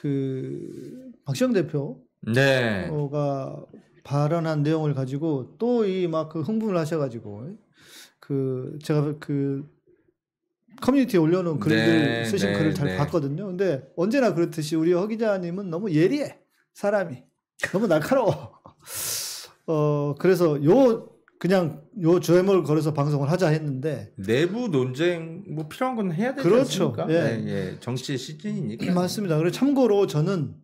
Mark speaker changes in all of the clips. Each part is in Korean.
Speaker 1: 그 박시영 대표가 네. 발언한 내용을 가지고 또 이 막 그 흥분을 하셔가지고 그 제가 그 커뮤니티에 올려놓은 글들 네, 쓰신 네, 글을 잘 네. 봤거든요. 근데 언제나 그렇듯이 우리 허 기자님은 너무 예리해 사람이 너무 날카로워. 어 그래서 요 그냥 요 조회물 걸어서 방송을 하자 했는데
Speaker 2: 내부 논쟁 뭐 필요한 건 해야 되지 그렇죠. 않습니까? 예. 네, 예. 정치 시즌이니까.
Speaker 1: 맞습니다. 그리고 참고로 저는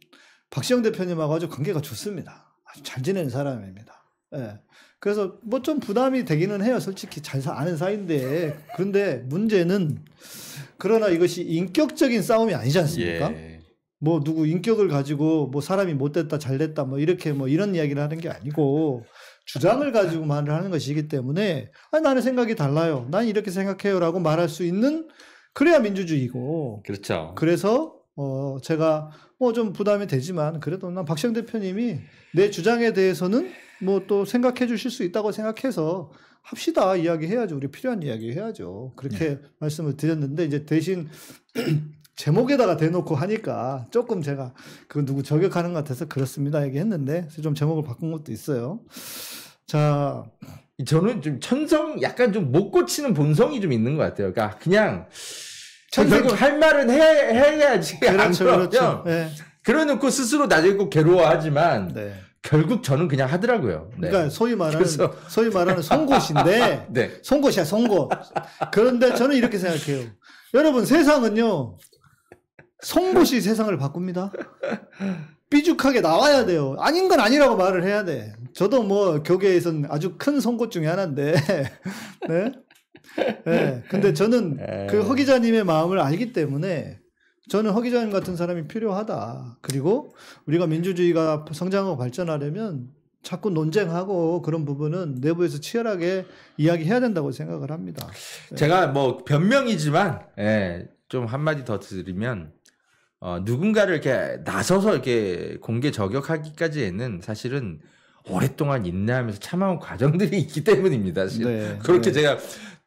Speaker 1: 박시영 대표님하고 아주 관계가 좋습니다. 아주 잘 지내는 사람입니다. 예. 그래서 뭐 좀 부담이 되기는 해요. 솔직히 잘 아는 사이인데. 그런데 문제는 그러나 이것이 인격적인 싸움이 아니지 않습니까? 예. 뭐 누구 인격을 가지고 뭐 사람이 못됐다 잘됐다 뭐 이렇게 뭐 이런 이야기를 하는 게 아니고 주장을 가지고 말을 하는 것이기 때문에 아 나는 생각이 달라요. 난 이렇게 생각해요라고 말할 수 있는 그래야 민주주의고. 그렇죠. 그래서 어 제가 뭐 좀 부담이 되지만 그래도 난 박시영 대표님이 내 주장에 대해서는 뭐 또 생각해 주실 수 있다고 생각해서 합시다 이야기해야죠. 우리 필요한 이야기 해야죠. 그렇게 네. 말씀을 드렸는데 이제 대신 제목에다가 대놓고 하니까 조금 제가 그 누구 저격하는 것 같아서 그렇습니다 얘기했는데 좀 제목을 바꾼 것도 있어요.
Speaker 2: 자, 저는 좀 천성 약간 좀 못 고치는 본성이 좀 있는 것 같아요. 그러니까 그냥 천성... 결국 할 말은 해, 해야지 그렇죠, 그렇죠. 네. 그러놓고 스스로 나중에 꼭 괴로워하지만 네. 결국 저는 그냥 하더라고요.
Speaker 1: 네. 그러니까 소위 말하는 그래서... 소위 말하는 송곳인데 네. 송곳이야 송곳. 그런데 저는 이렇게 생각해요. 여러분 세상은요 송곳이 세상을 바꿉니다. 삐죽하게 나와야 돼요. 아닌 건 아니라고 말을 해야 돼. 저도 뭐 교계에선 아주 큰 송곳 중에 하나인데, 네. 네. 근데 저는 그허 기자님의 마음을 알기 때문에 저는 허 기자님 같은 사람이 필요하다. 그리고 우리가 민주주의가 성장하고 발전하려면 자꾸 논쟁하고 그런 부분은 내부에서 치열하게 이야기해야 된다고 생각을 합니다.
Speaker 2: 네. 제가 뭐 변명이지만 예, 좀 한마디 더 드리면 어, 누군가를 이렇게 나서서 이렇게 공개 저격하기까지에는 사실은 오랫동안 인내하면서 참아온 과정들이 있기 때문입니다. 사실. 네, 그렇게 네. 제가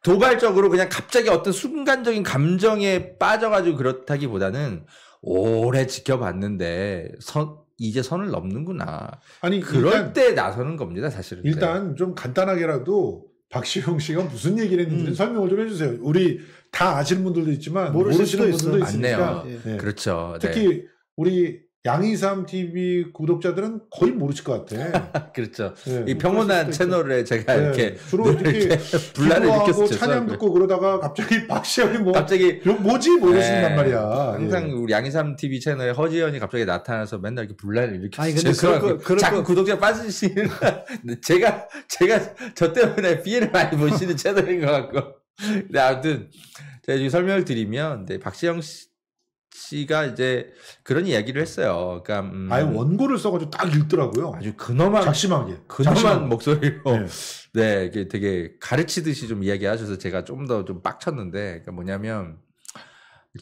Speaker 2: 도발적으로 그냥 갑자기 어떤 순간적인 감정에 빠져가지고 그렇다기보다는 오래 지켜봤는데 선 이제 선을 넘는구나. 아니 그럴 일단, 때 나서는 겁니다,
Speaker 3: 사실은. 일단 네. 좀 간단하게라도 박시영 씨가 무슨 얘기를 했는지 음. 설명을 좀 해주세요. 우리 다 아시는 분들도 있지만 모르시는 분들도 있으니까 예. 예.
Speaker 2: 그렇죠. 네. 그렇죠. 특히
Speaker 3: 우리 양이삼 TV 구독자들은 거의 모르실 것 같아.
Speaker 2: 그렇죠. 네, 이 평온한 채널에 제가 네, 이렇게 주로 이렇게 분란을 일으켰고 찬양
Speaker 3: 듣고 그러다가 갑자기
Speaker 2: 박시현이 뭐 갑자기 뭐지 뭐이신단 네, 말이야. 항상 예. 우리 양이삼 TV 채널에 허지현이 갑자기 나타나서 맨날 이렇게 분란을 일으키고 아니 근데 그런 자꾸 구독자 빠지시는 제가 제가 저 때문에 피해를 많이 보시는 채널인 것 같고. 네, 아무튼 제가 지금 설명을 드리면 네, 박시영 씨가 이제 그런 이야기를 했어요. 그러니까 음, 아예
Speaker 3: 원고를 써가지고 딱 읽더라고요. 아주 근엄한 작심하게 근엄한 작심하게.
Speaker 2: 목소리로 네. 이 네, 되게 가르치듯이 좀 이야기하셔서 제가 좀 더좀 좀 빡쳤는데 그러니까 뭐냐면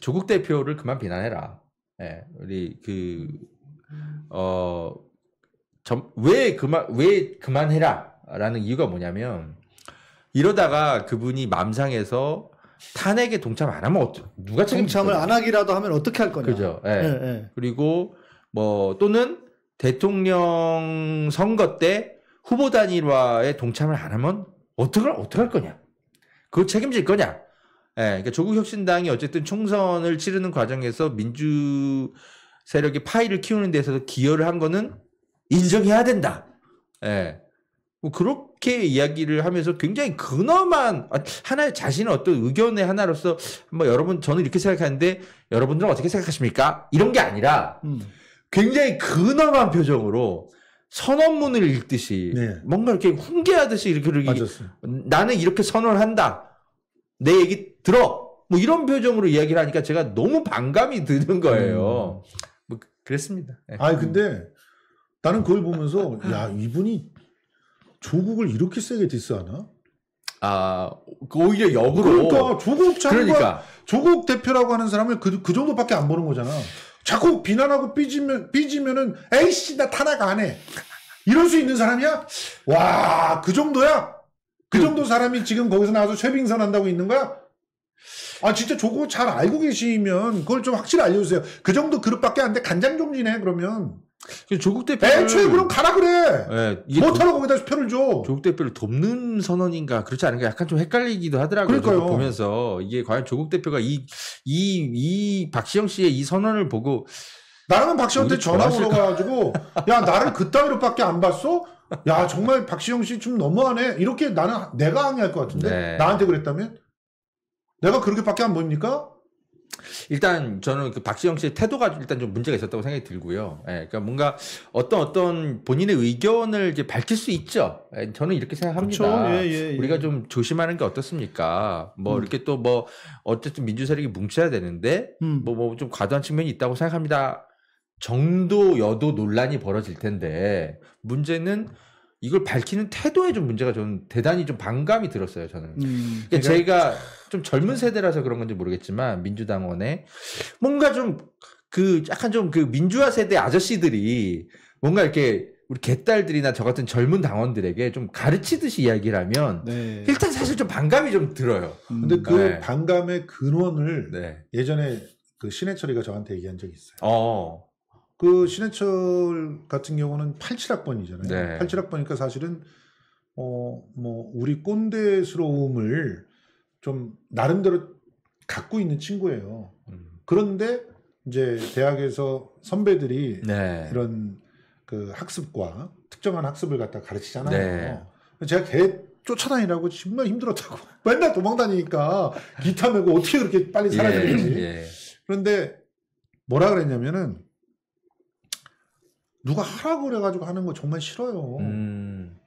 Speaker 2: 조국 대표를 그만 비난해라. 예, 네, 우리 그 어, 점, 왜 그만 왜 그만해라라는 이유가 뭐냐면 이러다가 그분이 맘상에서 탄핵에 동참 안 하면 어 누가 동참을 안 하기라도 하면 어떻게 할 거냐. 그죠. 예. 예, 예. 그리고 뭐 또는 대통령 선거 때 후보 단일화에 동참을 안 하면 어떻게 어떻게 할 거냐. 그걸 책임질 거냐. 예. 그러니까 조국 혁신당이 어쨌든 총선을 치르는 과정에서 민주 세력의 파이를 키우는 데서 기여를 한 거는 인정해야 된다. 예. 뭐 그렇게 이야기를 하면서 굉장히 근엄한 아, 하나의 자신의 어떤 의견의 하나로서 뭐 여러분 저는 이렇게 생각하는데 여러분들은 어떻게 생각하십니까? 이런 게 아니라 음. 굉장히 근엄한 표정으로 선언문을 읽듯이 네. 뭔가 이렇게 훈계하듯이 이렇게, 이렇게 나는 이렇게 선언한다 내 얘기 들어 뭐 이런 표정으로 이야기를 하니까 제가 너무 반감이 드는 거예요 음. 뭐 그랬습니다. 예. 아니 음.
Speaker 3: 근데 나는 그걸 보면서 야 이분이 조국을 이렇게 세게 디스하나?
Speaker 2: 아, 그 오히려 역으로. 그러니까
Speaker 3: 조국 장관, 그러니까. 조국 대표라고 하는 사람을 그, 그 정도밖에 안 보는 거잖아. 자꾸 비난하고 삐지면 삐지면은 에이씨 나 탄핵 안 해. 이럴 수 있는 사람이야? 와, 그 정도야? 그, 그 정도 사람이 지금 거기서 나와서 쇠빙선 한다고 있는 거야? 아, 진짜 조국 잘 알고 계시면 그걸 좀 확실히 알려주세요. 그 정도 그릇밖에 안 돼. 간장 종지네, 그러면.
Speaker 2: 그 조국 대표를 애초에 그럼
Speaker 3: 가라 그래.
Speaker 2: 네, 예, 못하러 뭐 거기다 표를 줘. 조국 대표를 돕는 선언인가 그렇지 않은가 약간 좀 헷갈리기도 하더라고요. 그러니까요. 보면서 이게 과연 조국 대표가 이 이이 이, 박시영 씨의 이 선언을 보고 나는 박시영한테 전화
Speaker 3: 걸어가지고
Speaker 2: 야 나를 그 따위로밖에 안 봤어? 야 정말
Speaker 3: 박시영 씨 좀 너무하네. 이렇게 나는 내가 항의할 것 같은데 네. 나한테 그랬다면
Speaker 2: 내가 그렇게밖에 안 보입니까? 일단 저는 그 박시영 씨의 태도가 일단 좀 문제가 있었다고 생각이 들고요. 예, 그러니까 뭔가 어떤 어떤 본인의 의견을 이제 밝힐 수 있죠. 예, 저는 이렇게 생각합니다. 그렇죠. 예, 예, 예. 우리가 좀 조심하는 게 어떻습니까? 뭐 음. 이렇게 또 뭐 어쨌든 민주 세력이 뭉쳐야 되는데 음. 뭐뭐 뭐 좀 과도한 측면이 있다고 생각합니다. 정도 여도 논란이 벌어질 텐데 문제는 이걸 밝히는 태도에 좀 문제가 좀 대단히 좀 반감이 들었어요 저는. 음, 그러니까, 그러니까 제가 좀 젊은 세대라서 그런 건지 모르겠지만 민주당원에 뭔가 좀 그 약간 좀 그 민주화 세대 아저씨들이 뭔가 이렇게 우리 개딸들이나 저 같은 젊은 당원들에게 좀 가르치듯이 이야기를 하면 네. 일단 사실 좀 반감이 좀 들어요. 음, 근데 그 네.
Speaker 3: 반감의 근원을 네. 예전에 그 신해철이가 저한테 얘기한 적이 있어요.
Speaker 2: 어.
Speaker 3: 그 신해철 같은 경우는 87학번이잖아요. 네. 87학번이니까 사실은 어 뭐 우리 꼰대스러움을 좀 나름대로 갖고 있는 친구예요. 음. 그런데 이제 대학에서 선배들이 네. 이런 그 학습과 특정한 학습을 갖다 가르치잖아요. 네. 제가 개 쫓아다니라고 정말 힘들었다고 맨날 도망다니니까 기타 메고 어떻게 그렇게 빨리 사라지는지 예, 예. 그런데 뭐라 그랬냐면은 누가 하라고 그래가지고 하는 거 정말 싫어요. 음.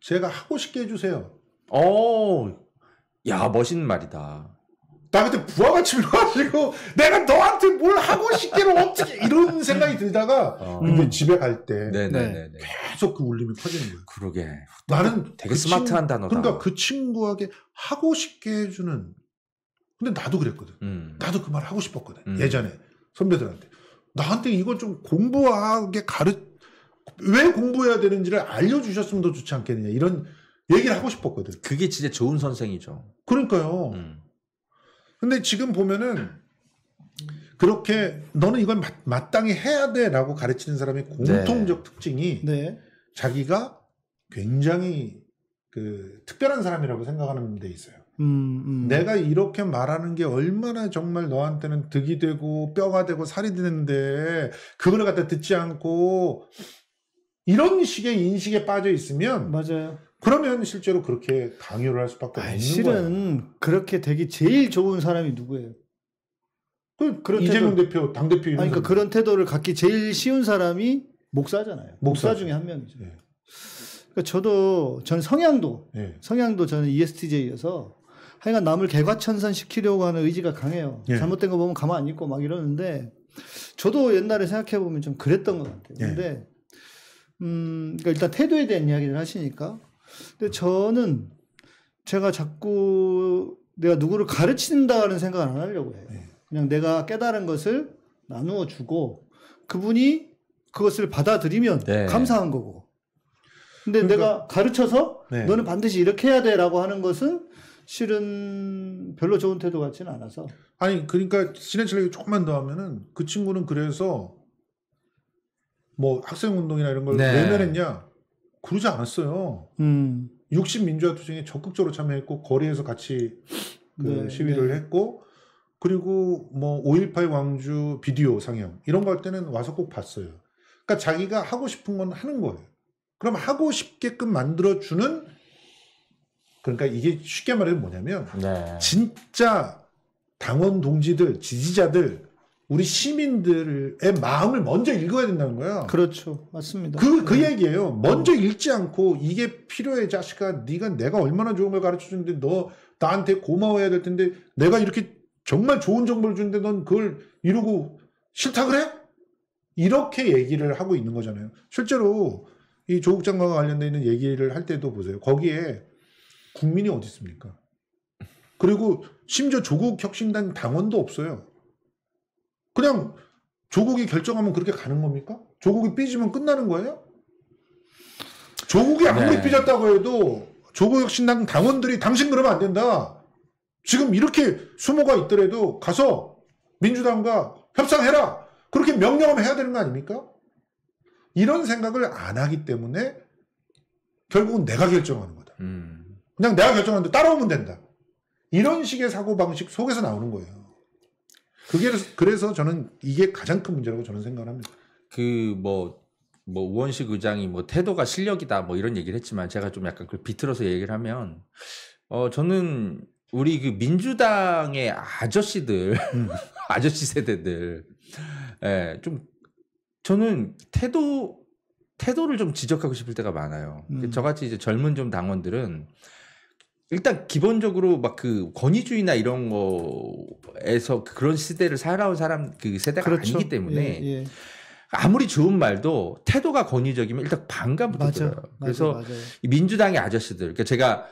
Speaker 3: 제가 하고 싶게 해주세요. 어, 야 멋있는 말이다. 나 그때 부하가치를 가지고 내가 너한테 뭘 하고 싶게를 어떻게 이런 생각이 들다가 어. 근데 그 뭐 집에 갈 때 계속 그 울림이 커지는 거예요. 그러게. 나는 되게 그 스마트한 단어다. 그러니까 그 친구에게 하고 싶게 해주는. 근데 나도 그랬거든. 음. 나도 그 말 하고 싶었거든. 음. 예전에 선배들한테 나한테 이걸 좀 공부하게 가르 왜 공부해야 되는지를 알려주셨으면 더 좋지 않겠느냐 이런 얘기를 하고 싶었거든. 그게 진짜 좋은 선생이죠. 그러니까요. 음. 근데 지금 보면은 그렇게 너는 이걸 마, 땅히 해야 돼라고 가르치는 사람의 공통적 네. 특징이 네. 자기가 굉장히 그 특별한 사람이라고 생각하는 데 있어요.
Speaker 1: 음, 음, 내가
Speaker 3: 이렇게 말하는 게 얼마나 정말 너한테는 득이 되고 뼈가 되고 살이 되는데 그걸 갖다 듣지 않고 이런 식의 인식에 빠져 있으면 맞아요. 그러면 실제로 그렇게 강요를 할 수밖에 아니, 없는 실은 거예요. 실은 그렇게 되기
Speaker 1: 제일 좋은 사람이 누구예요? 그 그런 이재명 태도, 대표 당 대표 그러니까 사람. 그런 태도를 갖기 제일 쉬운 사람이 목사잖아요. 목사, 목사 중에 한 명이죠. 예. 그러니까 저도 전 성향도 예. 성향도 저는 ESTJ여서 하여간 남을 개과천선시키려고 하는 의지가 강해요. 예. 잘못된 거 보면 가만 안 있고 막 이러는데 저도 옛날에 생각해 보면 좀 그랬던 것 같아요. 예. 근데 음, 그러니까 일단 태도에 대한 이야기를 하시니까 근데 저는 제가 자꾸 내가 누구를 가르친다는 생각을 안 하려고 해요. 예. 그냥 내가 깨달은 것을 나누어 주고 그분이 그것을 받아들이면 네. 감사한 거고. 근데 그러니까, 내가 가르쳐서 네. 너는 반드시 이렇게 해야 돼라고 하는 것은 실은 별로 좋은 태도 같지는 않아서.
Speaker 3: 아니 그러니까 신해철 얘기 조금만 더 하면은 그 친구는 그래서 뭐 학생 운동이나 이런 걸왜 네. 면했냐 그러지 않았어요. 음. 60 민주화 투쟁에 적극적으로 참여했고 거리에서 같이
Speaker 2: 그 네, 시위를 네.
Speaker 3: 했고 그리고 뭐 5.18 광주 비디오 상영 이런 거 할 때는 와서 꼭 봤어요. 그러니까 자기가 하고 싶은 건 하는 거예요. 그럼 하고 싶게끔 만들어주는 그러니까 이게 쉽게 말하면 뭐냐면 네. 진짜 당원 동지들 지지자들 우리 시민들의 마음을 먼저 읽어야 된다는 거야. 그렇죠,
Speaker 1: 맞습니다. 그그 그, 그 네. 얘기예요. 먼저
Speaker 3: 읽지 않고 이게 필요해 자식아. 네가 내가 얼마나 좋은 걸 가르쳐 주는데 너 나한테 고마워해야 될 텐데 내가 이렇게 정말 좋은 정보를 주는데 넌 그걸 이러고 싫다 그래? 이렇게 얘기를 하고 있는 거잖아요. 실제로 이 조국 장관과 관련돼 있는 얘기를 할 때도 보세요. 거기에 국민이 어디 있습니까? 그리고 심지어 조국 혁신당 당원도 없어요. 그냥 조국이 결정하면 그렇게 가는 겁니까? 조국이 삐지면 끝나는 거예요? 조국이 아무리 네. 삐졌다고 해도 조국 혁신당 당원들이 당신 그러면 안 된다. 지금 이렇게 수모가 있더라도 가서 민주당과 협상해라. 그렇게 명령하면 해야 되는 거 아닙니까? 이런 생각을 안 하기 때문에 결국은 내가 결정하는 거다. 음. 그냥 내가 결정하는데 따라오면 된다. 이런 식의 사고방식 속에서 나오는 거예요. 그게 그래서 저는 이게 가장 큰 문제라고 저는
Speaker 2: 생각을 합니다. 그 뭐뭐 뭐 우원식 의장이 뭐 태도가 실력이다 뭐 이런 얘기를 했지만 제가 좀 약간 그 비틀어서 얘기를 하면 어 저는 우리 그 민주당의 아저씨들 음. 아저씨 세대들 예좀 저는 태도 태도를 좀 지적하고 싶을 때가 많아요. 음. 저같이 이제 젊은 좀 당원들은 일단 기본적으로 막 그 권위주의나 이런 거에서 그런 시대를 살아온 사람 그 세대가 그렇죠. 아니기 때문에 예, 예. 아무리 좋은 말도 태도가 권위적이면 일단 반감부터 맞아, 들어요. 그래서 맞아, 맞아. 민주당의 아저씨들, 그러니까 제가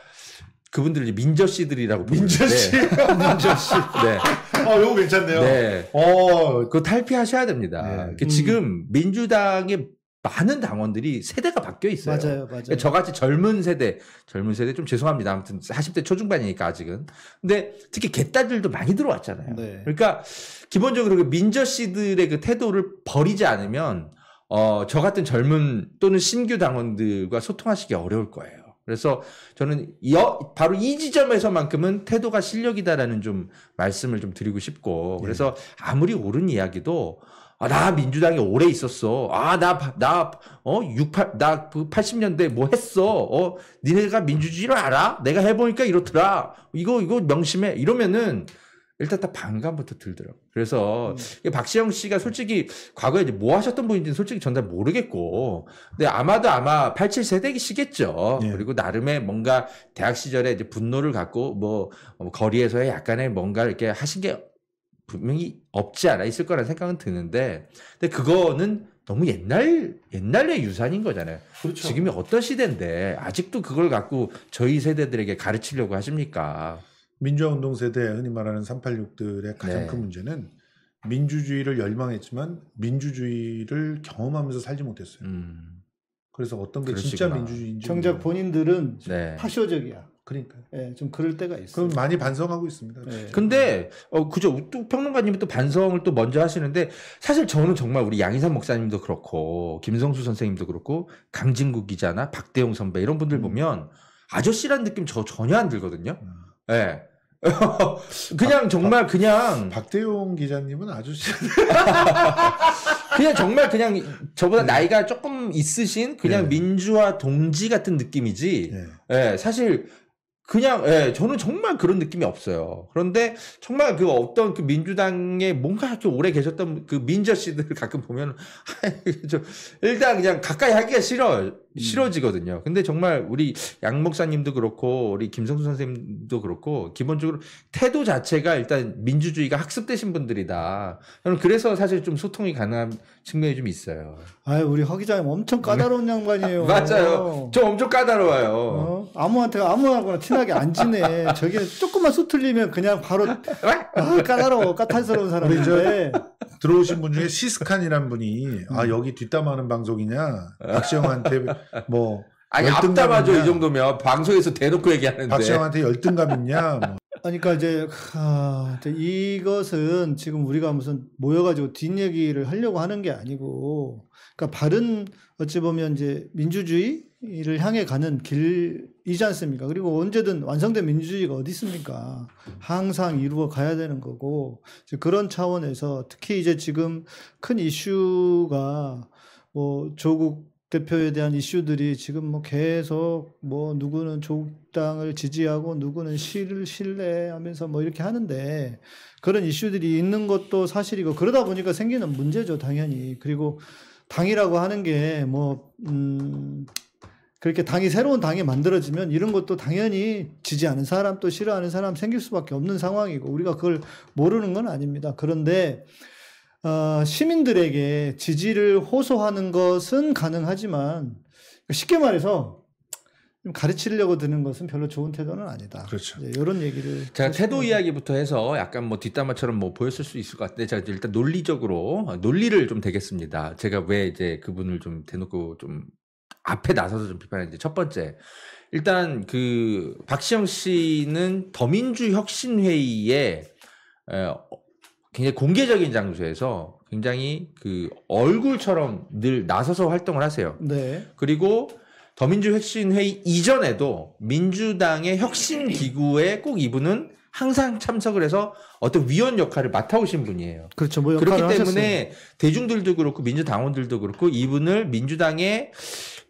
Speaker 2: 그분들 이제 민저 씨들이라고 민저 씨, 민저 씨, 네. 아, 요거 괜찮네요. 네. 어, 그 탈피하셔야 됩니다. 네. 그 음. 지금 민주당의 많은 당원들이 세대가 바뀌어 있어요. 맞아요, 맞아요. 그러니까 저같이 젊은 세대, 젊은 세대 좀 죄송합니다. 아무튼 40대 초중반이니까 아직은. 근데 특히 개딸들도 많이 들어왔잖아요. 네. 그러니까 기본적으로 그 민저 씨들의 그 태도를 버리지 않으면 어, 저 같은 젊은 또는 신규 당원들과 소통하시기 어려울 거예요. 그래서 저는 여, 어, 바로 이 지점에서만큼은 태도가 실력이다라는 좀 말씀을 좀 드리고 싶고 예. 그래서 아무리 옳은 이야기도 아, 나 민주당에 오래 있었어. 아, 나, 나, 어, 68, 나그 80년대 뭐 했어. 어, 니네가 민주주의를 알아? 내가 해보니까 이렇더라. 이거, 이거 명심해. 이러면은 일단 다 반감부터 들더라고. 그래서 음. 박시영 씨가 솔직히 과거에 이제 뭐 하셨던 분인지는 솔직히 전 잘 모르겠고, 근데 아마도 아마 87세대이시겠죠. 예. 그리고 나름의 뭔가 대학 시절에 이제 분노를 갖고 뭐 어, 거리에서의 약간의 뭔가 이렇게 하신 게 분명히 없지 않아 있을 거라는 생각은 드는데 근데 그거는 너무 옛날 옛날의 유산인 거잖아요. 그렇죠. 지금이 어떤 시대인데 아직도 그걸 갖고 저희 세대들에게 가르치려고 하십니까? 민주화 운동 세대
Speaker 3: 흔히 말하는 386들의 가장 네. 큰 문제는 민주주의를 열망했지만 민주주의를 경험하면서 살지 못했어요. 음. 그래서 어떤 게 그러시구나. 진짜 민주주의인지 청작
Speaker 2: 본인들은 네.
Speaker 1: 파쇼적이야. 그러니까
Speaker 2: 예, 좀 그럴 때가 있어요. 그럼 많이 반성하고 있습니다. 예. 근데 어 그죠. 또 평론가님이 또 반성을 또 먼저 하시는데 사실 저는 정말 우리 양희삼 목사님도 그렇고 김성수 선생님도 그렇고 강진구 기자나 박대용 선배 이런 분들 음. 보면 아저씨란 느낌 저 전혀 안 들거든요. 음. 예. 그냥 박, 정말 박, 그냥 박대용 기자님은 아저씨 그냥 정말 그냥 저보다 네. 나이가 조금 있으신 그냥 네. 민주화 동지 같은 느낌이지. 네. 예, 사실 그냥 예, 저는 정말 그런 느낌이 없어요. 그런데 정말 그 어떤 그 민주당에 뭔가 이렇 오래 계셨던 그 민저 씨들 을 가끔 보면 일단 그냥 가까이 하기가 싫어 싫어지거든요. 근데 정말 우리 양 목사님도 그렇고 우리 김성수 선생님도 그렇고 기본적으로 태도 자체가 일단 민주주의가 학습되신 분들이다. 저는 그래서 사실 좀 소통이 가능한 측면이 좀 있어요.
Speaker 1: 아, 우리 허 기자님 엄청 까다로운 양반이에요. 맞아요.
Speaker 2: 저 엄청 까다로워요.
Speaker 1: 어? 아무한테 아무하거나 친한 편하게 안 지내. 저게 조금만 수틀리면 그냥 바로 아, 까다로워 까탈스러운 사람인데 들어오신 분 중에 시스칸이란
Speaker 3: 분이 아, 음. 아 여기 뒷담하는 방송이냐 박시영한테 뭐 아니 앞담하죠
Speaker 2: 이 정도면 방송에서 대놓고 얘기하는데 박시영한테
Speaker 1: 열등감 있냐 뭐. 그러니까 이제, 아, 하, 이 이것은 지금 우리가 무슨 모여가지고 뒷얘기를 하려고 하는 게 아니고, 그러니까 바른 어찌 보면 이제 민주주의를 향해 가는 길 이지 않습니까? 그리고 언제든 완성된 민주주의가 어디 있습니까? 항상 이루어 가야 되는 거고 그런 차원에서 특히 이제 지금 큰 이슈가 뭐 조국 대표에 대한 이슈들이 지금 뭐 계속 뭐 누구는 조국당을 지지하고 누구는 실을 신뢰하면서 뭐 이렇게 하는데 그런 이슈들이 있는 것도 사실이고 그러다 보니까 생기는 문제죠 당연히 그리고 당이라고 하는 게 뭐 음. 그렇게 당이 새로운 당이 만들어지면 이런 것도 당연히 지지 않은 사람 또 싫어하는 사람 생길 수밖에 없는 상황이고 우리가 그걸 모르는 건 아닙니다. 그런데 어, 시민들에게 지지를 호소하는 것은 가능하지만 쉽게 말해서 가르치려고 드는 것은 별로 좋은 태도는 아니다. 그렇죠. 이런 얘기를
Speaker 2: 제가 태도 이야기부터 해서 약간 뭐 뒷담화처럼 뭐 보였을 수 있을 것 같은데 제가 일단 논리적으로 논리를 좀 되겠습니다. 제가 왜 이제 그분을 좀 대놓고 좀 앞에 나서서 좀 비판했는데 첫 번째 일단 그 박시영 씨는 더민주 혁신 회의에 굉장히 공개적인 장소에서 굉장히 그 얼굴처럼 늘 나서서 활동을 하세요. 네. 그리고 더민주 혁신 회의 이전에도 민주당의 혁신 기구에 꼭 이분은 항상 참석을 해서 어떤 위원 역할을 맡아오신 분이에요. 그렇죠. 뭐 그렇기 때문에 하셨어요. 대중들도 그렇고 민주당원들도 그렇고 이분을 민주당의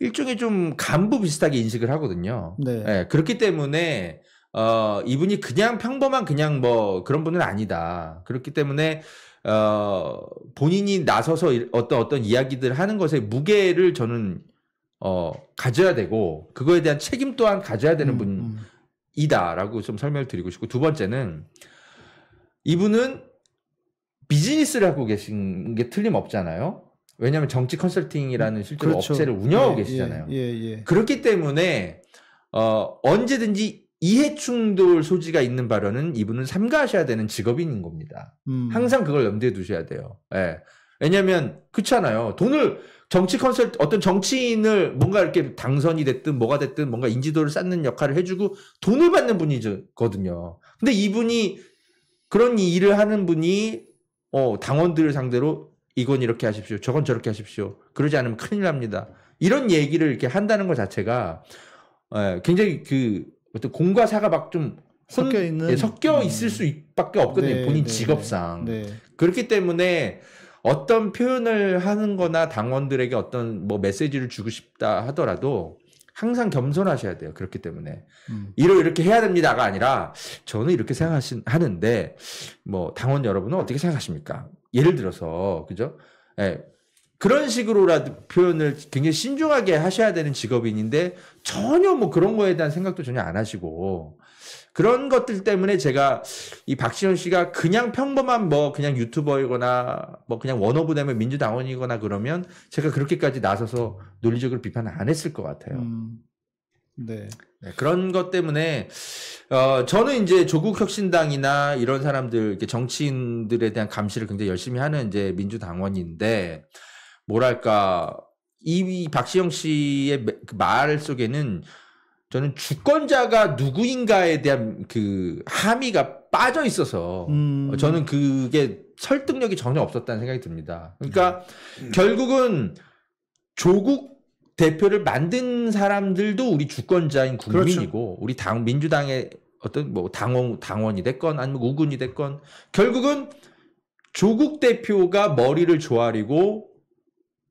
Speaker 2: 일종의 좀 간부 비슷하게 인식을 하거든요. 네. 네 그렇기 때문에 어 이분이 그냥 평범한 그냥 뭐 그런 분은 아니다. 그렇기 때문에 어 본인이 나서서 어떤 어떤 이야기들 하는 것에 무게를 저는 어 가져야 되고 그거에 대한 책임 또한 가져야 되는 음, 분이다라고 음. 좀 설명을 드리고 싶고 두 번째는 이분은 비즈니스를 하고 계신 게 틀림없잖아요. 왜냐하면 정치 컨설팅이라는 음, 실제로 그렇죠. 업체를 운영하고 예, 예, 계시잖아요. 예, 예, 그렇기 때문에 어, 언제든지 이해 충돌 소지가 있는 발언은 이분은 삼가하셔야 되는 직업인 겁니다. 음. 항상 그걸 염두에 두셔야 돼요. 예. 왜냐하면 그렇잖아요. 돈을 정치 컨설 어떤 정치인을 뭔가 이렇게 당선이 됐든 뭐가 됐든 뭔가 인지도를 쌓는 역할을 해주고 돈을 받는 분이거든요. 근데 이분이 그런 일을 하는 분이 어, 당원들을 상대로 이건 이렇게 하십시오. 저건 저렇게 하십시오. 그러지 않으면 큰일 납니다. 이런 얘기를 이렇게 한다는 것 자체가 예, 굉장히 그 어떤 공과 사가 막 좀 섞여 있는 예, 섞여 네. 있을 수밖에 없거든요. 네, 본인 네, 직업상 네. 그렇기 때문에 어떤 표현을 하는거나 당원들에게 어떤 뭐 메시지를 주고 싶다 하더라도 항상 겸손하셔야 돼요. 그렇기 때문에 음. 이로 이렇게 해야 됩니다가 아니라 저는 이렇게 생각하신 하는데 뭐 당원 여러분은 어떻게 생각하십니까? 예를 들어서 그죠? 예. 그런 식으로라도 표현을 굉장히 신중하게 하셔야 되는 직업인인데 전혀 뭐 그런 거에 대한 생각도 전혀 안 하시고 그런 것들 때문에 제가 이박시원 씨가 그냥 평범한 뭐 그냥 유튜버이거나 뭐 그냥 원오브 되면 민주당원이거나 그러면 제가 그렇게까지 나서서 논리적으로 비판 안 했을 것 같아요. 음, 네. 네. 그런 것 때문에 어 저는 이제 조국 혁신당이나 이런 사람들 이렇게 정치인들에 대한 감시를 굉장히 열심히 하는 이제 민주당원인데 뭐랄까 이 박시영 씨의 그 말 속에는 저는 주권자가 누구인가에 대한 그 함의가 빠져 있어서 음. 저는 그게 설득력이 전혀 없었다는 생각이 듭니다. 그러니까 음. 음. 결국은 조국 대표를 만든 사람들도 우리 주권자인 국민이고 그렇죠. 우리 당 민주당의 어떤 뭐 당원 당원이 됐건 아니면 우군이 됐건 결국은 조국 대표가 머리를 조아리고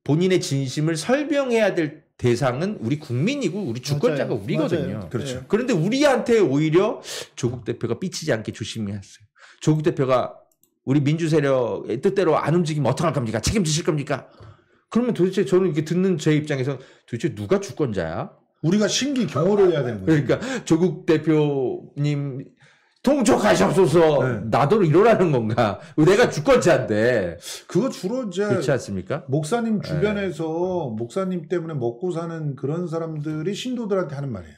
Speaker 2: 본인의 진심을 설명해야 될 대상은 우리 국민이고 우리 주권자가 맞아요. 우리거든요. 맞아요. 그렇죠. 네. 그런데 우리한테 오히려 조국 대표가 삐치지 않게 조심했어요. 조국 대표가 우리 민주 세력의 뜻대로 안 움직이면 어떡할 겁니까? 책임지실 겁니까? 그러면 도대체 저는 이렇게 듣는 제 입장에서 도대체 누가 주권자야? 우리가 신기 경호를 해야 되는 거죠. 그러니까 조국 대표님 통촉하시옵소서 네. 나도로 일어나는 건가 내가 주권자인데 그거 주로 이제 그렇지 않습니까 목사님 네.
Speaker 3: 주변에서 네. 목사님 때문에 먹고 사는 그런 사람들이 신도들한테 하는 말이에요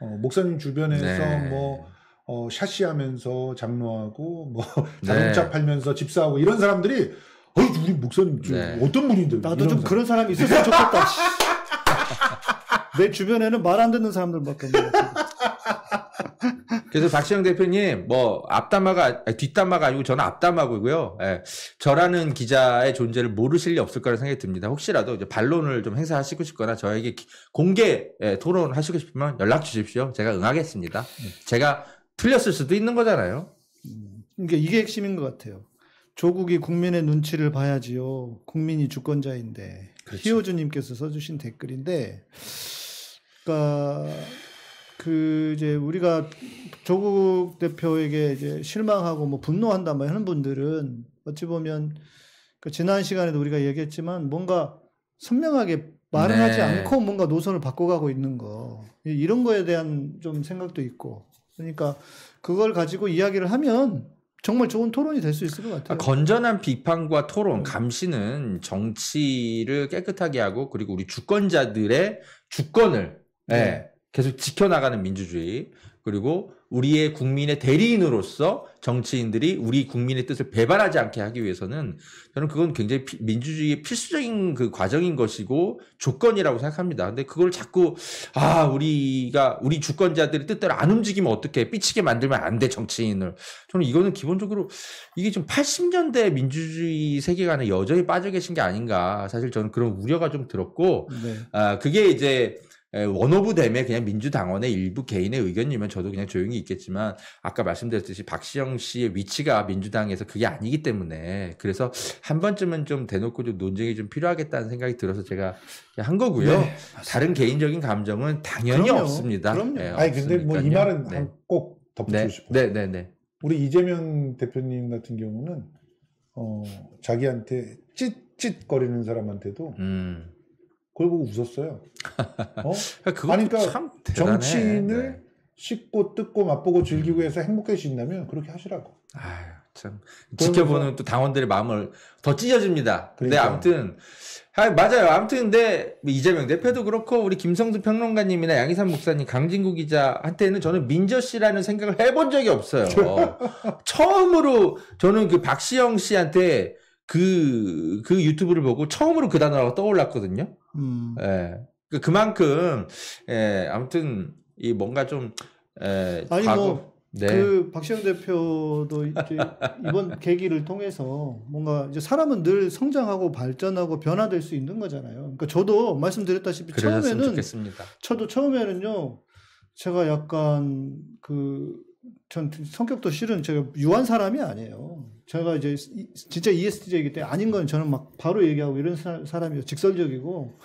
Speaker 3: 어, 목사님 주변에서 네. 뭐 어, 샤시하면서 장로하고 뭐 네. 자동차 팔면서 집사하고 이런 사람들이 어이 우리 목사님 네.
Speaker 1: 어떤 분인데 나도 좀 사람. 그런 사람이 있었으면 좋겠다 내 주변에는 말 안 듣는 사람들밖에 없는 것
Speaker 2: 그래서 박시영 대표님 뭐 앞담화가 아니, 뒷담화가 아니고 저는 앞담화고요. 예. 저라는 기자의 존재를 모르실 리 없을 거라 생각이 듭니다. 혹시라도 이제 반론을 좀 행사하시고 싶거나 저에게 공개 예, 토론하시고 싶으면 연락 주십시오. 제가 응하겠습니다. 제가 틀렸을 수도 있는 거잖아요.
Speaker 1: 음, 그러니까 이게 핵심인 것 같아요. 조국이 국민의 눈치를 봐야지요. 국민이 주권자인데. 그렇죠. 희호주님께서 써주신 댓글인데, 그니까 그 이제 우리가 조국 대표에게 이제 실망하고 뭐 분노한다 뭐 하는 분들은 어찌 보면 그 지난 시간에도 우리가 얘기했지만 뭔가 선명하게 말을 네. 하지 않고 뭔가 노선을 바꿔가고 있는 거 이런 거에 대한 좀 생각도 있고 그러니까 그걸 가지고 이야기를 하면 정말 좋은 토론이 될 수 있을 것 같아요.
Speaker 2: 건전한 비판과 토론, 감시는 정치를 깨끗하게 하고 그리고 우리 주권자들의 주권을 네. 네. 계속 지켜나가는 민주주의 그리고 우리의 국민의 대리인으로서 정치인들이 우리 국민의 뜻을 배반하지 않게 하기 위해서는 저는 그건 굉장히 피, 민주주의의 필수적인 그 과정인 것이고 조건이라고 생각합니다. 근데 그걸 자꾸 아 우리가 우리 주권자들이 뜻대로 안 움직이면 어떻게 삐치게 만들면 안 돼 정치인을 저는 이거는 기본적으로 이게 좀 80년대 민주주의 세계관에 여전히 빠져 계신 게 아닌가 사실 저는 그런 우려가 좀 들었고 네. 아 그게 이제 원오브 예, 댐에 그냥 민주당원의 일부 개인의 의견이면 저도 그냥 조용히 있겠지만 아까 말씀드렸듯이 박시영 씨의 위치가 민주당에서 그게 아니기 때문에 그래서 한 번쯤은 좀 대놓고 좀 논쟁이 좀 필요하겠다는 생각이 들어서 제가 한 거고요. 네, 다른 개인적인 감정은 당연히 그럼요, 없습니다. 그럼요. 네, 아니 근데 뭐 이 말은 네. 꼭 덧붙이고 네, 싶어요. 네, 네, 네.
Speaker 3: 우리 이재명 대표님 같은 경우는 어, 자기한테 찢찢거리는 사람한테도 음. 그걸 보고 웃었어요. 어? 그러니까, 그러니까 참 대단해. 정치인을 네. 씹고 뜯고 맛보고 즐기고 해서 행복해진다면 그렇게 하시라고.
Speaker 2: 아유, 참 지켜보는 또 당원들의 마음을 더 찢어집니다. 근데 네, 그러니까. 아무튼 아, 맞아요. 아무튼 근데 뭐 이재명 대표도 그렇고 우리 김성수 평론가님이나 양희삼 목사님, 강진구 기자한테는 저는 민저 씨라는 생각을 해본 적이 없어요. 처음으로 저는 그 박시영 씨한테 그, 그 유튜브를 보고 처음으로 그 단어가 떠올랐거든요. 음. 예. 그, 그만큼, 예, 아무튼, 이 뭔가 좀, 예, 아니, 뭐 과거, 뭐, 네. 그
Speaker 1: 박시영 대표도 이제 이번 계기를 통해서 뭔가 이제 사람은 늘 성장하고 발전하고 변화될 수 있는 거잖아요. 그러니까 저도 말씀드렸다시피 처음에는 좋겠습니다. 저도 처음에는요. 제가 약간 그 전 성격도 싫은 제가 유한 사람이 아니에요. 제가 이제 진짜 ESTJ이기 때문에 아닌 건 저는 막 바로 얘기하고 이런 사람이요. 직설적이고.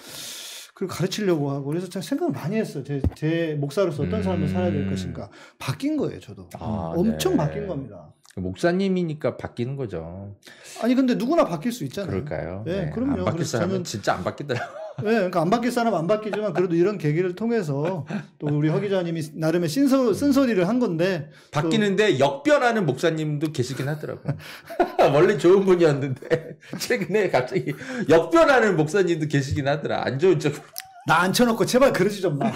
Speaker 1: 그리고 가르치려고 하고 그래서 제가 생각을 많이 했어요. 제,
Speaker 2: 제 목사로서 어떤 음. 사람을 음. 살아야 될 것인가. 바뀐 거예요, 저도. 아, 엄청 네. 바뀐 겁니다. 목사님이니까 바뀌는 거죠. 아니 근데 누구나 바뀔 수 있잖아요. 그럴까요? 네, 네. 그럼요. 안 바뀔 사람은 저는... 진짜 안 바뀌더라고요. 네, 그러니까 안 바뀔 사람 안 바뀌지만 그래도 이런 계기를 통해서 또 우리 허 기자님이
Speaker 1: 나름의 신소, 쓴소리를
Speaker 2: 한 건데 바뀌는데 역변하는 목사님도 계시긴 하더라고요. 원래 좋은 분이었는데 최근에 갑자기 역변하는 목사님도 계시긴 하더라. 안 좋은 쪽. 나 앉혀놓고 제발 그러지 좀 마.